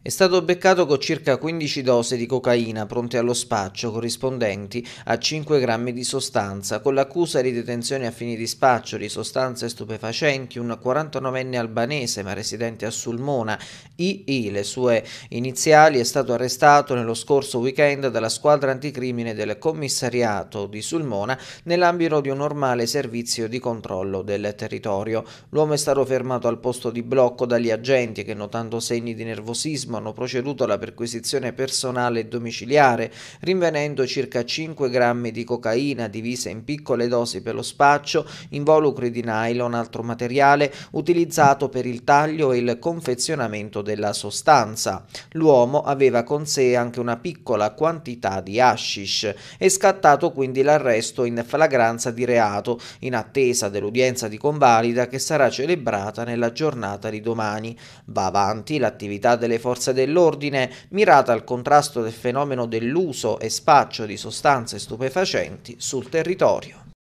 È stato beccato con circa 15 dose di cocaina pronte allo spaccio corrispondenti a 5 grammi di sostanza, con l'accusa di detenzione a fini di spaccio di sostanze stupefacenti un 49enne albanese ma residente a Sulmona. II, le sue iniziali, è stato arrestato nello scorso weekend dalla squadra anticrimine del commissariato di Sulmona nell'ambito di un normale servizio di controllo del territorio. L'uomo è stato fermato al posto di blocco dagli agenti che notando segni di nervosismo turismo hanno proceduto alla perquisizione personale e domiciliare, rinvenendo circa 5 grammi di cocaina divisa in piccole dosi per lo spaccio, involucri di nylon, altro materiale utilizzato per il taglio e il confezionamento della sostanza. L'uomo aveva con sé anche una piccola quantità di hashish. È scattato quindi l'arresto in flagranza di reato, in attesa dell'udienza di convalida che sarà celebrata nella giornata di domani. Va avanti l'attività delle forze forze dell'ordine mirata al contrasto del fenomeno dell'uso e spaccio di sostanze stupefacenti sul territorio.